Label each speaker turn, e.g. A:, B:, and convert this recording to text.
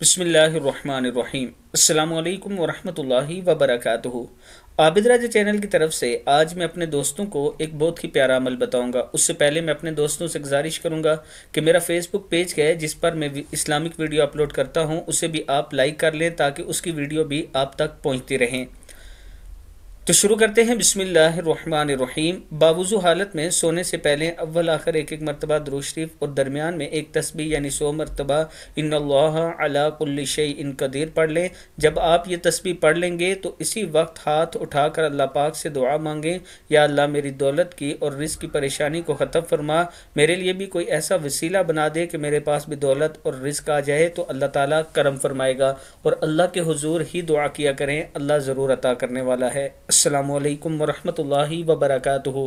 A: बसमीम् अल्लाम वरहमतुल्लाहि वबरकातुहु आबिद राजा चैनल की तरफ से आज मैं अपने दोस्तों को एक बहुत ही प्यारा अमल बताऊंगा उससे पहले मैं अपने दोस्तों से गुजारिश करूंगा कि मेरा फेसबुक पेज है जिस पर मैं इस्लामिक वीडियो अपलोड करता हूं उसे भी आप लाइक कर लें ताकि उसकी वीडियो भी आप तक पहुंचती रहें तो शुरू करते हैं बिसमीम बावजू हालत में सोने से पहले अव्वल आखिर एक एक मरतबा शरीफ और दरमियान में एक तस्बी यानी सो मरतबा इन अलाशई इन कदीर पढ़ लें जब आप ये तस्बी पढ़ लेंगे तो इसी वक्त हाथ उठाकर अल्लाह पाक से दुआ मांगें या अल्लाह मेरी दौलत की और रिस्क की परेशानी को ख़त्म फरमा मेरे लिए भी कोई ऐसा वसीला बना दे कि मेरे पास भी दौलत और रिस्क आ जाए तो अल्लाह ताला करम फरमाएगा और अल्लाह के हजूर ही दुआ किया करें अल्लाह ज़रूर अता करने वाला है असलकम वरहमल वबरकू